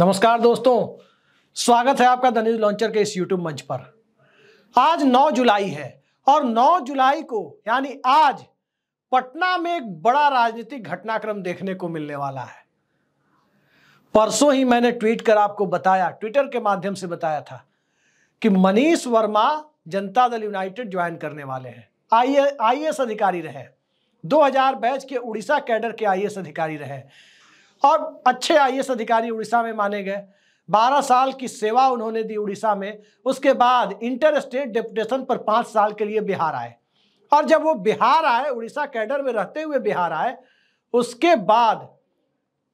नमस्कार दोस्तों स्वागत है आपका धनीज लॉन्चर के इस यूट्यूब मंच पर आज 9 जुलाई है और 9 जुलाई को यानी आज पटना में एक बड़ा राजनीतिक घटनाक्रम देखने को मिलने वाला है परसों ही मैंने ट्वीट कर आपको बताया ट्विटर के माध्यम से बताया था कि मनीष वर्मा जनता दल यूनाइटेड ज्वाइन करने वाले हैं आई आईएएस अधिकारी रहे 2000 बैच के उड़ीसा कैडर के आईएएस अधिकारी रहे और अच्छे आई अधिकारी उड़ीसा में माने गए बारह साल की सेवा उन्होंने दी उड़ीसा में उसके बाद इंटर स्टेट डेपुटेशन पर पाँच साल के लिए बिहार आए और जब वो बिहार आए उड़ीसा कैडर में रहते हुए बिहार आए उसके बाद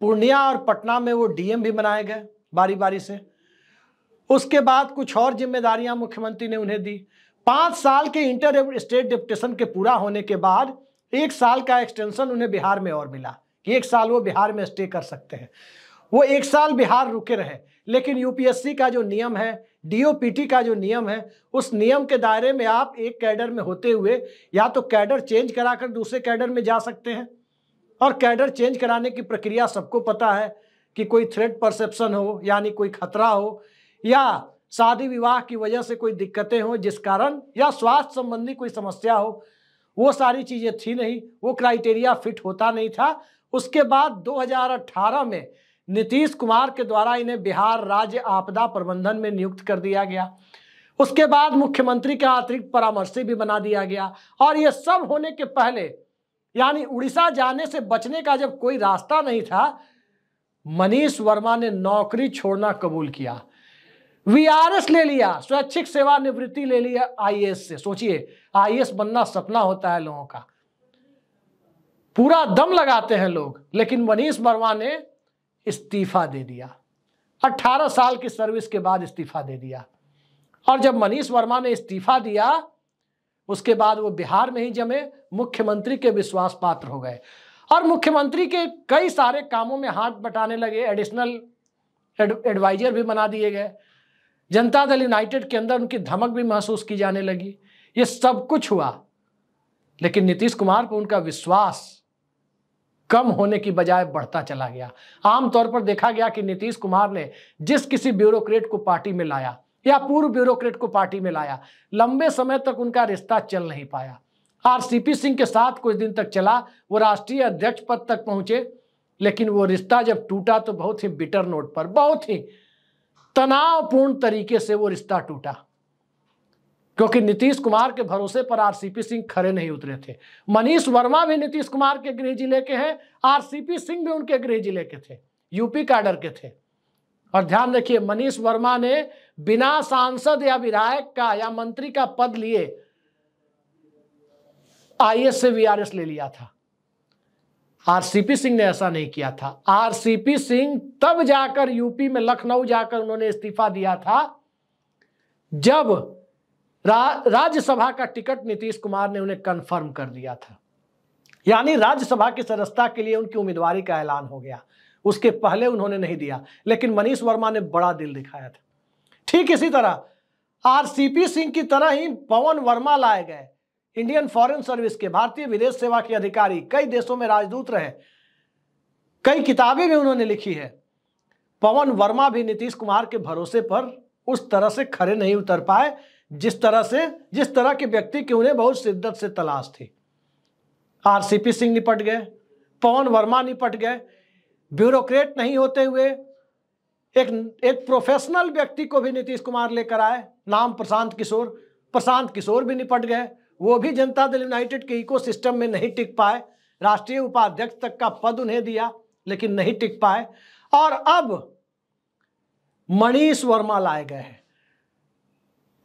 पूर्णिया और पटना में वो डीएम भी बनाए गए बारी बारी से उसके बाद कुछ और जिम्मेदारियां मुख्यमंत्री ने उन्हें दी पाँच साल के इंटर स्टेट डिप्टेशन के पूरा होने के बाद एक साल का एक्सटेंशन उन्हें बिहार में और मिला कि एक साल वो बिहार में स्टे कर सकते हैं वो एक साल बिहार रुके रहे लेकिन यूपीएससी का जो नियम है डीओपीटी का जो नियम है उस नियम के दायरे में आप एक कैडर में होते हुए या तो कैडर चेंज कराकर दूसरे कैडर में जा सकते हैं और कैडर चेंज कराने की प्रक्रिया सबको पता है कि कोई थ्रेट परसेप्शन हो यानी कोई खतरा हो या शादी विवाह की वजह से कोई दिक्कतें हो जिस कारण या स्वास्थ्य संबंधी कोई समस्या हो वो सारी चीज़ें थी नहीं वो क्राइटेरिया फिट होता नहीं था उसके बाद 2018 में नीतीश कुमार के द्वारा इन्हें बिहार राज्य आपदा प्रबंधन में नियुक्त कर दिया गया उसके बाद मुख्यमंत्री का अतिरिक्त परामर्शी भी बना दिया गया और ये सब होने के पहले यानी उड़ीसा जाने से बचने का जब कोई रास्ता नहीं था मनीष वर्मा ने नौकरी छोड़ना कबूल किया वीआरएस ले लिया स्वैच्छिक सेवानिवृत्ति ले लिया आईएएस से सोचिए आईएएस बनना सपना होता है लोगों का पूरा दम लगाते हैं लोग लेकिन मनीष वर्मा ने इस्तीफा दे दिया 18 साल की सर्विस के बाद इस्तीफा दे दिया और जब मनीष वर्मा ने इस्तीफा दिया उसके बाद वो बिहार में ही जमे मुख्यमंत्री के विश्वास पात्र हो गए और मुख्यमंत्री के कई सारे कामों में हाथ बटाने लगे एडिशनल एडवाइजर भी बना दिए गए जनता दल यूनाइटेड के अंदर उनकी धमक भी महसूस की जाने लगी ये सब कुछ हुआ लेकिन नीतीश कुमार पर उनका विश्वास कम होने की बजाय बढ़ता चला गया आमतौर पर देखा गया कि नीतीश कुमार ने जिस किसी ब्यूरोक्रेट को पार्टी में लाया या पूर्व ब्यूरोक्रेट को पार्टी में लाया लंबे समय तक उनका रिश्ता चल नहीं पाया आरसीपी सिंह के साथ कुछ दिन तक चला वो राष्ट्रीय अध्यक्ष पद तक पहुंचे लेकिन वो रिश्ता जब टूटा तो बहुत ही बिटर नोट पर बहुत ही तनावपूर्ण तरीके से वो रिश्ता टूटा क्योंकि नीतीश कुमार के भरोसे पर आरसीपी सिंह खड़े नहीं उतरे थे मनीष वर्मा भी नीतीश कुमार के गृह जिले के हैं आरसीपी सिंह भी उनके गृह जिले के थे यूपी कैडर के थे और ध्यान रखिए मनीष वर्मा ने बिना सांसद या विधायक का या मंत्री का पद लिए आई एस से वीआरएस ले लिया था आरसीपी सिंह ने ऐसा नहीं किया था आरसीपी सिंह तब जाकर यूपी में लखनऊ जाकर उन्होंने इस्तीफा दिया था जब रा, राज्यसभा का टिकट नीतीश कुमार ने उन्हें कन्फर्म कर दिया था यानी राज्यसभा की सदस्यता के लिए उनकी उम्मीदवारी का ऐलान हो गया उसके पहले उन्होंने नहीं दिया लेकिन मनीष वर्मा ने बड़ा दिल दिखाया था ठीक इसी तरह आरसीपी सिंह की तरह ही पवन वर्मा लाए गए इंडियन फॉरेन सर्विस के भारतीय विदेश सेवा के अधिकारी कई देशों में राजदूत रहे कई किताबें भी उन्होंने लिखी है पवन वर्मा भी नीतीश कुमार के भरोसे पर उस तरह से खड़े नहीं उतर पाए जिस तरह से जिस तरह के व्यक्ति की उन्हें बहुत शिद्दत से तलाश थी आरसीपी सिंह निपट गए पवन वर्मा निपट गए ब्यूरोक्रेट नहीं होते हुए एक एक प्रोफेशनल व्यक्ति को भी नीतीश कुमार लेकर आए नाम प्रशांत किशोर प्रशांत किशोर भी निपट गए वो भी जनता दल यूनाइटेड के इकोसिस्टम में नहीं टिक पाए राष्ट्रीय उपाध्यक्ष तक का पद उन्हें दिया लेकिन नहीं टिक पाए और अब मनीष वर्मा लाए गए हैं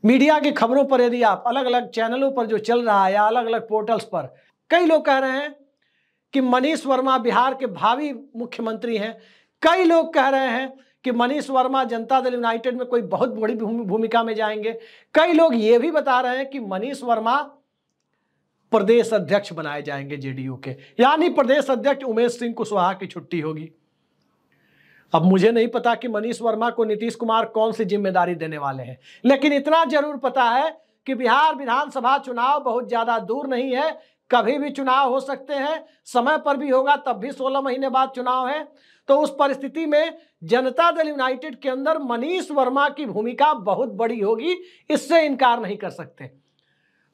मीडिया की खबरों पर यदि आप अलग अलग चैनलों पर जो चल रहा है या अलग अलग पोर्टल्स पर कई लोग कह रहे हैं कि मनीष वर्मा बिहार के भावी मुख्यमंत्री हैं कई लोग कह रहे हैं कि मनीष वर्मा जनता दल यूनाइटेड में कोई बहुत बड़ी भूमिका में जाएंगे कई लोग ये भी बता रहे हैं कि मनीष वर्मा प्रदेश अध्यक्ष बनाए जाएंगे जेडीयू के यानी प्रदेश अध्यक्ष उमेश सिंह कुशवाहा की छुट्टी होगी अब मुझे नहीं पता कि मनीष वर्मा को नीतीश कुमार कौन सी जिम्मेदारी देने वाले हैं लेकिन इतना जरूर पता है कि बिहार विधानसभा चुनाव बहुत ज़्यादा दूर नहीं है कभी भी चुनाव हो सकते हैं समय पर भी होगा तब भी 16 महीने बाद चुनाव है तो उस परिस्थिति में जनता दल यूनाइटेड के अंदर मनीष वर्मा की भूमिका बहुत बड़ी होगी इससे इनकार नहीं कर सकते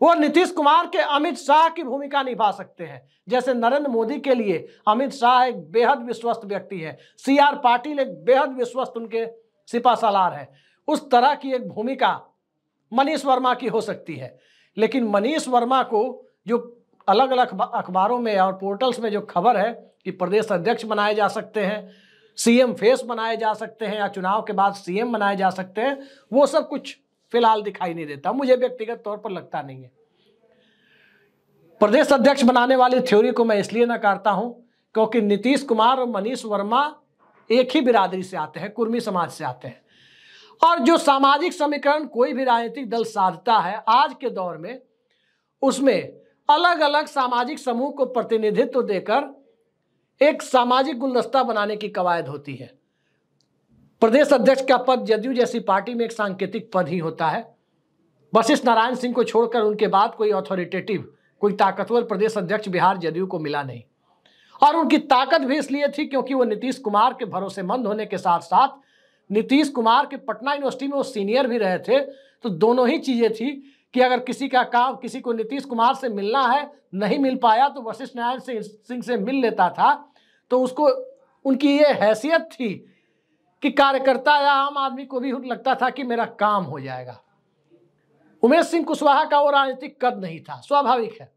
वो नीतीश कुमार के अमित शाह की भूमिका निभा सकते हैं जैसे नरेंद्र मोदी के लिए अमित शाह एक बेहद विश्वस्त व्यक्ति है सी आर पाटिल एक बेहद विश्वस्त उनके सिपा सलार है उस तरह की एक भूमिका मनीष वर्मा की हो सकती है लेकिन मनीष वर्मा को जो अलग अलग अखबारों में और पोर्टल्स में जो खबर है कि प्रदेश अध्यक्ष बनाए जा सकते हैं सीएम फेस बनाए जा सकते हैं या चुनाव के बाद सीएम बनाए जा सकते हैं वो सब कुछ फिलहाल दिखाई नहीं देता मुझे व्यक्तिगत तौर पर लगता नहीं है प्रदेश अध्यक्ष बनाने वाली थ्योरी को मैं इसलिए नकारता हूं क्योंकि नीतीश कुमार और मनीष वर्मा एक ही बिरादरी से आते हैं कुर्मी समाज से आते हैं और जो सामाजिक समीकरण कोई भी राजनीतिक दल साधता है आज के दौर में उसमें अलग अलग सामाजिक समूह को प्रतिनिधित्व देकर एक सामाजिक गुलदस्ता बनाने की कवायद होती है प्रदेश अध्यक्ष का पद जदयू जैसी पार्टी में एक सांकेतिक पद ही होता है वशिष्ठ नारायण सिंह को छोड़कर उनके बाद कोई ऑथोरिटेटिव कोई ताकतवर प्रदेश अध्यक्ष बिहार जदयू को मिला नहीं और उनकी ताकत भी इसलिए थी क्योंकि वो नीतीश कुमार के भरोसेमंद होने के साथ साथ नीतीश कुमार के पटना यूनिवर्सिटी में वो सीनियर भी रहे थे तो दोनों ही चीज़ें थी कि अगर किसी का काम किसी को नीतीश कुमार से मिलना है नहीं मिल पाया तो वशिष्ठ नारायण सिंह से मिल लेता था तो उसको उनकी ये हैसियत थी कि कार्यकर्ता या आम आदमी को भी लगता था कि मेरा काम हो जाएगा उमेश सिंह कुशवाहा का वो राजनीतिक कद नहीं था स्वाभाविक है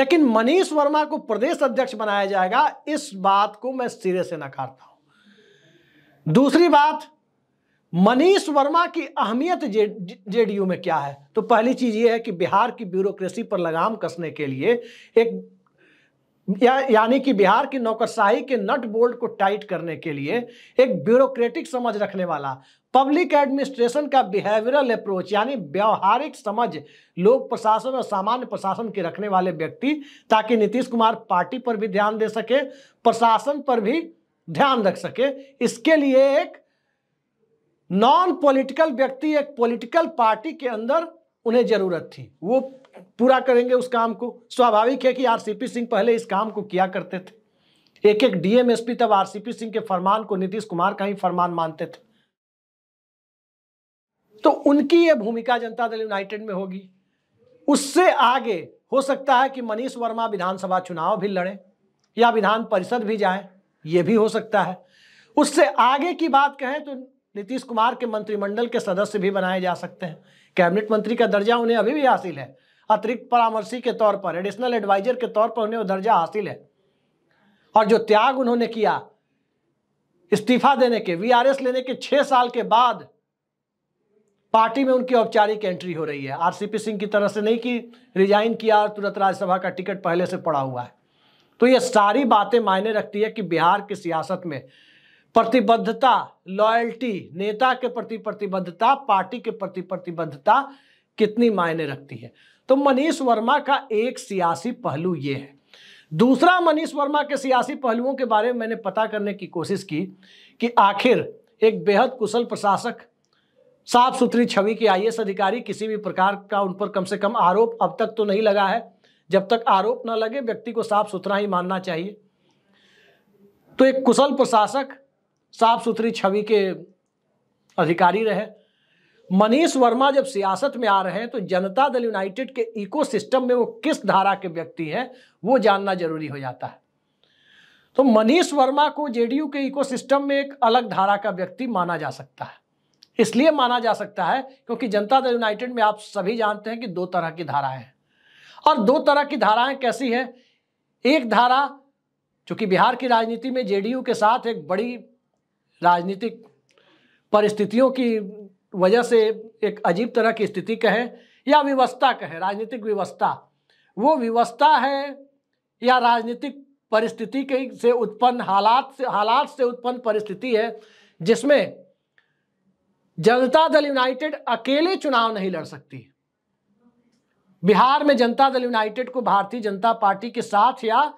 लेकिन मनीष वर्मा को प्रदेश अध्यक्ष बनाया जाएगा इस बात को मैं सिरे से नकारता हूं दूसरी बात मनीष वर्मा की अहमियत जे, जेडीयू में क्या है तो पहली चीज यह है कि बिहार की ब्यूरोक्रेसी पर लगाम कसने के लिए एक या, यानी कि बिहार की नौकरशाही के नट बोल्ट को टाइट करने के लिए एक ब्यूरोक्रेटिक समझ रखने वाला पब्लिक एडमिनिस्ट्रेशन का बिहेवियरल अप्रोच यानी व्यवहारिक समझ लोक प्रशासन और सामान्य प्रशासन के रखने वाले व्यक्ति ताकि नीतीश कुमार पार्टी पर भी ध्यान दे सके प्रशासन पर भी ध्यान रख सके इसके लिए एक नॉन पॉलिटिकल व्यक्ति एक पॉलिटिकल पार्टी के अंदर उन्हें जरूरत थी वो पूरा करेंगे उस काम को स्वाभाविक है कि आरसीपी सिंह पहले इस काम को किया करते थे एक एक डीएमएसपी तब आरसीपी सिंह के फरमान को नीतीश कुमार का ही फरमान मानते थे तो उनकी ये भूमिका जनता दल यूनाइटेड में होगी उससे आगे हो सकता है कि मनीष वर्मा विधानसभा चुनाव भी लड़े या विधान परिषद भी जाए ये भी हो सकता है उससे आगे की बात कहें तो नीतीश कुमार के मंत्रिमंडल के सदस्य भी बनाए जा सकते हैं कैबिनेट मंत्री का दर्जा उन्हें अभी भी हासिल है अतिरिक्त परामर्शी के तौर पर एडिशनल एडवाइजर के तौर पर उन्हें दर्जा हासिल है और जो त्याग उन्होंने किया इस्तीफा देने के वीआरएस लेने के छह साल के बाद पार्टी में उनकी औपचारिक एंट्री हो रही है आरसीपी सिंह की तरह से नहीं कि रिजाइन किया और तुरंत राज्यसभा का टिकट पहले से पड़ा हुआ है तो ये सारी बातें मायने रखती है कि बिहार की सियासत में प्रतिबद्धता लॉयल्टी नेता के प्रति प्रतिबद्धता पार्टी के प्रति प्रतिबद्धता कितनी मायने रखती है तो मनीष वर्मा का एक सियासी पहलू ये है दूसरा मनीष वर्मा के सियासी पहलुओं के बारे में मैंने पता करने की कोशिश की कि आखिर एक बेहद कुशल प्रशासक साफ सुथरी छवि के आई अधिकारी किसी भी प्रकार का उन पर कम से कम आरोप अब तक तो नहीं लगा है जब तक आरोप ना लगे व्यक्ति को साफ सुथरा ही मानना चाहिए तो एक कुशल प्रशासक साफ सुथरी छवि के अधिकारी रहे मनीष वर्मा जब सियासत में आ रहे हैं तो जनता दल यूनाइटेड के इकोसिस्टम में वो किस धारा के व्यक्ति हैं वो जानना जरूरी हो जाता है तो मनीष वर्मा को जेडीयू के इकोसिस्टम में एक अलग धारा का व्यक्ति माना जा सकता है इसलिए माना जा सकता है क्योंकि जनता दल यूनाइटेड में आप सभी जानते हैं कि दो तरह की धाराएं हैं और दो तरह की धाराएं कैसी है एक धारा चूंकि बिहार की राजनीति में जेडीयू के साथ एक बड़ी राजनीतिक परिस्थितियों की वजह से एक अजीब तरह की स्थिति कहें या व्यवस्था कहें राजनीतिक व्यवस्था वो व्यवस्था है या राजनीतिक परिस्थिति के से उत्पन्न हालात से हालात से उत्पन्न परिस्थिति है जिसमें जनता दल यूनाइटेड अकेले चुनाव नहीं लड़ सकती बिहार में जनता दल यूनाइटेड को भारतीय जनता पार्टी के साथ या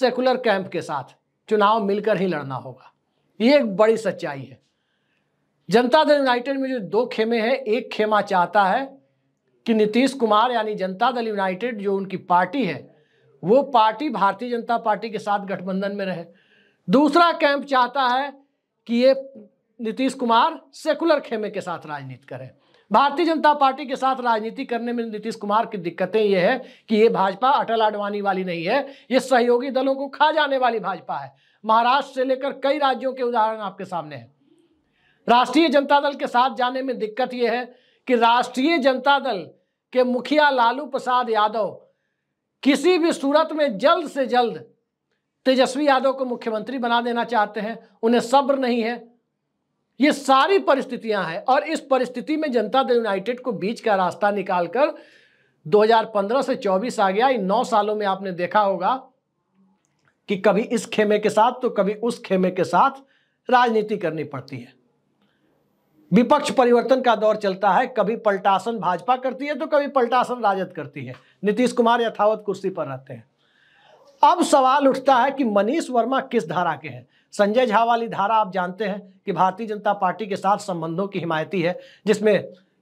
सेकुलर कैंप के साथ चुनाव मिलकर ही लड़ना होगा ये एक बड़ी सच्चाई है जनता दल यूनाइटेड में जो दो खेमे हैं एक खेमा चाहता है कि नीतीश कुमार यानी जनता दल यूनाइटेड जो उनकी पार्टी है वो पार्टी भारतीय जनता पार्टी के साथ गठबंधन में रहे दूसरा कैंप चाहता है कि ये नीतीश कुमार सेकुलर खेमे के साथ राजनीति करें भारतीय जनता पार्टी के साथ राजनीति करने में नीतीश कुमार की दिक्कतें ये है कि ये भाजपा अटल आडवाणी वाली नहीं है ये सहयोगी दलों को खा जाने वाली भाजपा है महाराष्ट्र से लेकर कई राज्यों के उदाहरण आपके सामने हैं राष्ट्रीय जनता दल के साथ जाने में दिक्कत यह है कि राष्ट्रीय जनता दल के मुखिया लालू प्रसाद यादव किसी भी सूरत में जल्द से जल्द तेजस्वी यादव को मुख्यमंत्री बना देना चाहते हैं उन्हें सब्र नहीं है ये सारी परिस्थितियां हैं और इस परिस्थिति में जनता दल यूनाइटेड को बीच का रास्ता निकालकर 2015 से 24 आ गया इन नौ सालों में आपने देखा होगा कि कभी इस खेमे के साथ तो कभी उस खेमे के साथ राजनीति करनी पड़ती है विपक्ष परिवर्तन का दौर चलता है कभी पलटासन भाजपा करती है तो कभी पलटासन राजद करती है नीतीश कुमार यथावत कुर्सी पर रहते हैं अब सवाल उठता है कि मनीष वर्मा किस धारा के हैं संजय झा वाली धारा आप जानते हैं कि भारतीय जनता पार्टी के साथ संबंधों की हिमायती है जिसमें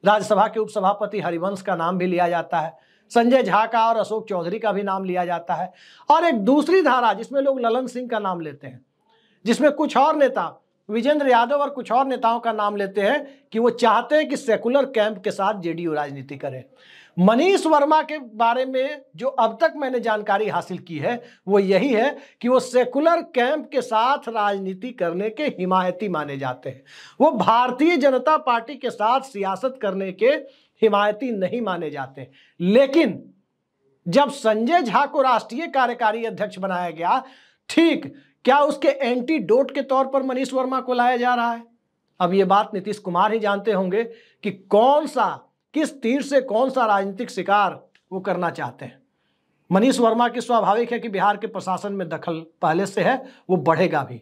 राज्यसभा के उपसभापति हरिवंश का नाम भी लिया जाता है संजय झा का और अशोक चौधरी का भी नाम लिया जाता है और एक दूसरी धारा जिसमें लोग ललन सिंह का नाम लेते हैं जिसमें कुछ और नेता विजेंद्र यादव और कुछ और नेताओं का नाम लेते हैं कि वो चाहते हैं कि सेकुलर कैंप के साथ जेडीयू राजनीति करे मनीष वर्मा के बारे में जो अब तक मैंने जानकारी हासिल की है वो यही है कि वो सेकुलर कैंप के साथ राजनीति करने के हिमायती माने जाते हैं वो भारतीय जनता पार्टी के साथ सियासत करने के हिमायती नहीं माने जाते लेकिन जब संजय झा को राष्ट्रीय कार्यकारी अध्यक्ष बनाया गया ठीक क्या उसके एंटीडोट के तौर पर मनीष वर्मा को लाया जा रहा है अब ये बात नीतीश कुमार ही जानते होंगे कि कौन सा किस तीर से कौन सा राजनीतिक शिकार वो करना चाहते हैं मनीष वर्मा की स्वाभाविक है कि बिहार के प्रशासन में दखल पहले से है वो बढ़ेगा भी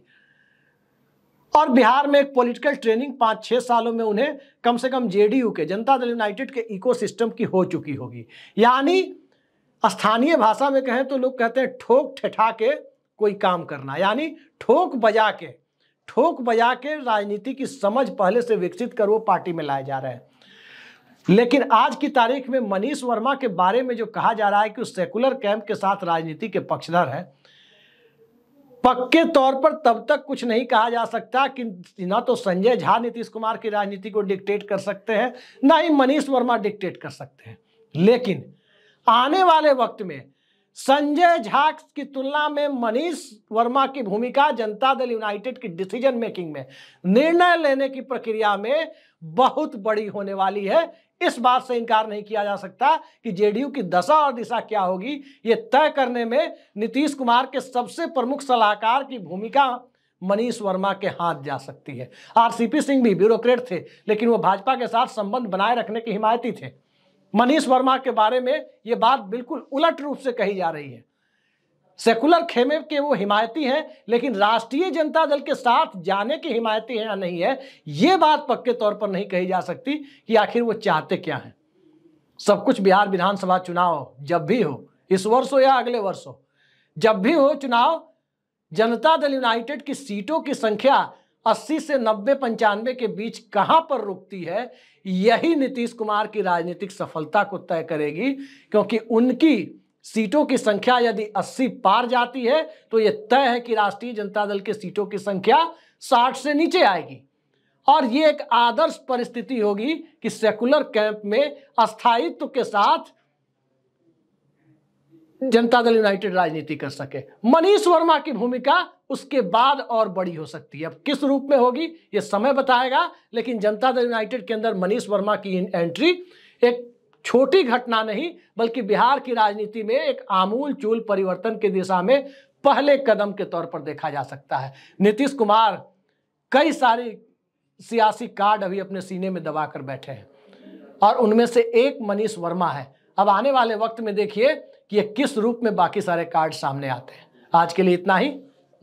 और बिहार में एक पॉलिटिकल ट्रेनिंग पांच छह सालों में उन्हें कम से कम जेडीयू के जनता दल यूनाइटेड के इकोसिस्टम की हो चुकी होगी यानी स्थानीय भाषा में कहें तो लोग कहते हैं ठोक ठेठा के कोई काम करना यानी ठोक बजा के ठोक बजा के राजनीति की समझ पहले से विकसित कर वो पार्टी में लाए जा रहे हैं लेकिन आज की तारीख में मनीष वर्मा के बारे में जो कहा जा रहा है कि वो सेकुलर कैंप के साथ राजनीति के पक्षधर है पक्के तौर पर तब तक कुछ नहीं कहा जा सकता कि ना तो संजय झा नीतीश कुमार की राजनीति को डिक्टेट कर सकते हैं ना ही मनीष वर्मा डिक्टेट कर सकते हैं लेकिन आने वाले वक्त में संजय झा की तुलना में मनीष वर्मा की भूमिका जनता दल यूनाइटेड की डिसीजन मेकिंग में निर्णय लेने की प्रक्रिया में बहुत बड़ी होने वाली है इस बात से इनकार नहीं किया जा सकता कि जेडीयू की दशा और दिशा क्या होगी ये तय करने में नीतीश कुमार के सबसे प्रमुख सलाहकार की भूमिका मनीष वर्मा के हाथ जा सकती है आरसीपी सिंह भी ब्यूरोक्रेट थे लेकिन वो भाजपा के साथ संबंध बनाए रखने के हिमायती थे मनीष वर्मा के बारे में ये बात बिल्कुल उलट रूप से कही जा रही है सेकुलर खेमे के वो हिमायती हैं लेकिन राष्ट्रीय जनता दल के साथ जाने की हिमायती है या नहीं है ये बात पक्के तौर पर नहीं कही जा सकती कि आखिर वो चाहते क्या हैं सब कुछ बिहार विधानसभा चुनाव जब भी हो इस वर्ष हो या अगले वर्ष हो जब भी हो चुनाव जनता दल यूनाइटेड की सीटों की संख्या 80 से 90 पंचानवे के बीच कहां पर रुकती है यही नीतीश कुमार की राजनीतिक सफलता को तय करेगी क्योंकि उनकी सीटों की संख्या यदि 80 पार जाती है तो यह तय है कि राष्ट्रीय जनता दल की सीटों की संख्या 60 से नीचे आएगी और ये एक आदर्श परिस्थिति होगी कि सेकुलर कैंप में अस्थायित्व के साथ जनता दल यूनाइटेड राजनीति कर सके मनीष वर्मा की भूमिका उसके बाद और बड़ी हो सकती है अब किस रूप में होगी ये समय बताएगा लेकिन जनता दल यूनाइटेड के अंदर मनीष वर्मा की एंट्री एक छोटी घटना नहीं बल्कि बिहार की राजनीति में एक आमूल चूल परिवर्तन की दिशा में पहले कदम के तौर पर देखा जा सकता है नीतीश कुमार कई सारी सियासी कार्ड अभी अपने सीने में दबा कर बैठे हैं और उनमें से एक मनीष वर्मा है अब आने वाले वक्त में देखिए कि ये किस रूप में बाकी सारे कार्ड सामने आते हैं आज के लिए इतना ही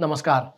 नमस्कार